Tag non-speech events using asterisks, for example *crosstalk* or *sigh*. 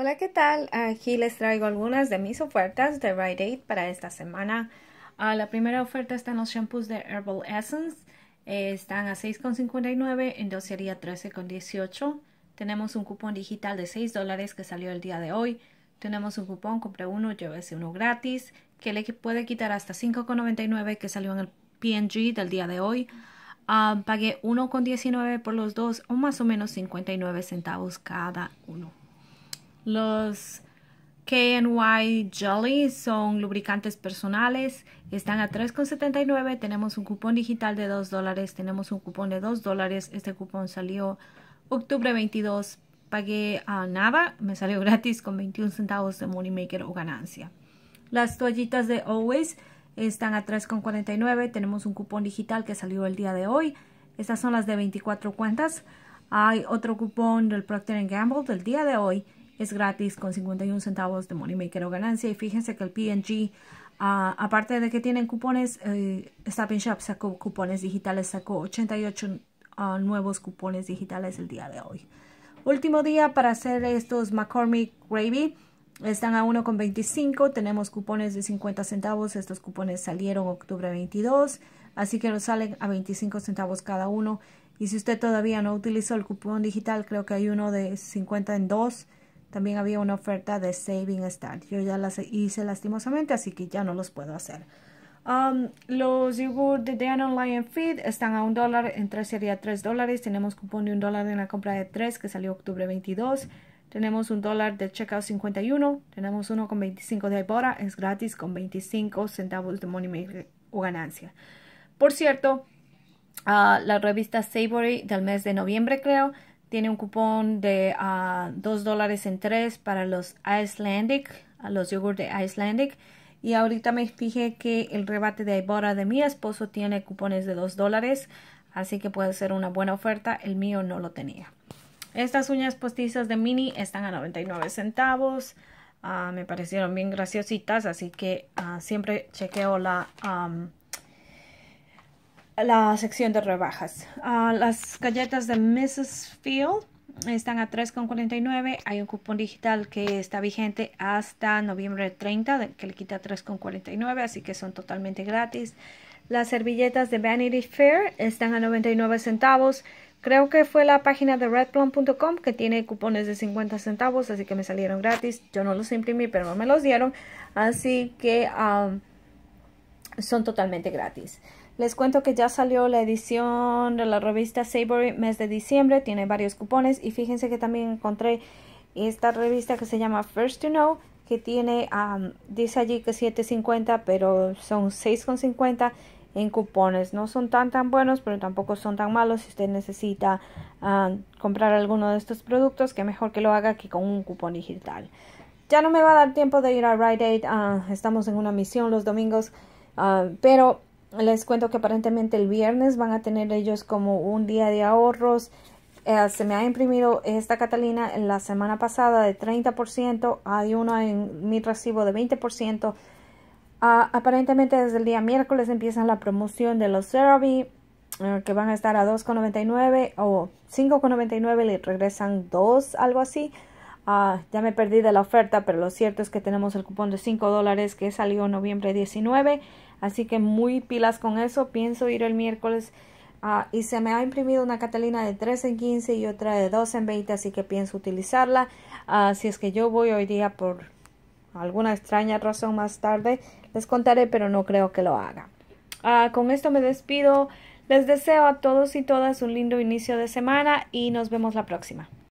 Hola, ¿qué tal? Aquí les traigo algunas de mis ofertas de Rite Aid para esta semana. Ah, la primera oferta están los shampoos de Herbal Essence. Eh, están a $6,59 en sería $13,18. Tenemos un cupón digital de $6 dólares que salió el día de hoy. Tenemos un cupón, compre uno, llévese uno gratis, que le puede quitar hasta $5,99 que salió en el PNG del día de hoy. Ah, uno pagué 1,19 por los dos o más o menos 59 centavos cada uno. Los K&Y Jolly son lubricantes personales, están a 3,79, tenemos un cupón digital de 2 dólares, tenemos un cupón de 2 dólares, este cupón salió octubre 22, pagué a Nava. me salió *laughs* gratis con 21 centavos de Moneymaker o ganancia. Las toallitas de Always están a 3,49, tenemos un cupón digital que salió el día de hoy, estas son las de 24 cuentas, hay otro cupón del Procter Gamble del día de hoy, es gratis con 51 centavos de maker o ganancia. Y fíjense que el PNG, ah, aparte de que tienen cupones, eh, Shop sacó cupones digitales, sacó 88 ah, nuevos cupones digitales el día de hoy. Último día para hacer estos McCormick Gravy. Están a 1,25. Tenemos cupones de 50 centavos. Estos cupones salieron octubre 22. Así que nos salen a 25 centavos cada uno. Y si usted todavía no utilizó el cupón digital, creo que hay uno de 50 en 2 también había una oferta de Saving Start. Yo ya las hice lastimosamente, así que ya no los puedo hacer. Um, los los yogur de Danon Online Feed están a un dólar, en tres sería tres dólares. Tenemos cupón de un dólar en la compra de tres que salió octubre 22. Tenemos un dólar de checkout 51. Tenemos uno con 25 de Ibora. Es gratis con 25 centavos de money o ganancia. Por cierto, ah, la revista Savory del mes de noviembre, creo, tiene un cupón de uh, ah, 2 dólares en 3 para los Icelandic, los yogurts de Icelandic. Y ahorita me fijé que el rebate de Ibora de mi esposo tiene cupones de 2 dólares. Así que puede ser una buena oferta. El mío no lo tenía. Estas uñas postizas de mini están a 99 centavos. Ah, me parecieron bien graciositas. Así que ah, siempre chequeo la la sección de rebajas. Ah, las galletas de Mrs. Field están a 3,49. Hay un cupón digital que está vigente hasta noviembre 30, que le quita 3,49, así que son totalmente gratis. Las servilletas de Vanity Fair están a 99 centavos. Creo que fue la página de redplum.com que tiene cupones de 50 centavos, así que me salieron gratis. Yo no los imprimí, pero no me los dieron, así que ah, son totalmente gratis. Les cuento que ya salió la edición de la revista Savory mes de diciembre, tiene varios cupones y fíjense que también encontré esta revista que se llama First to Know, que tiene, dice allí que 7.50, pero son 6.50 en cupones. No son tan tan buenos, pero tampoco son tan malos. Si usted necesita comprar alguno de estos productos, que mejor que lo haga que con un cupón digital. Ya no me va a dar tiempo de ir a Rite Aid, ah, estamos en una misión los domingos, ah, pero les cuento que aparentemente el viernes van a tener ellos como un día de ahorros. Eh, se me ha imprimido esta Catalina en la semana pasada de 30%. Hay uno en mi recibo de 20%. Ah, aparentemente desde el día miércoles empiezan la promoción de los CeraVe eh, que van a estar a 2,99 o 5,99 le regresan 2, algo así. Ah, ya me perdí de la oferta, pero lo cierto es que tenemos el cupón de 5 dólares que salió en noviembre 19. Así que muy pilas con eso. Pienso ir el miércoles. Ah, y se me ha imprimido una Catalina de 3 en 15 y otra de 2 en 20. Así que pienso utilizarla. así ah, si es que yo voy hoy día por alguna extraña razón más tarde, les contaré, pero no creo que lo haga. con esto me despido. Les deseo a todos y todas un lindo inicio de semana y nos vemos la próxima.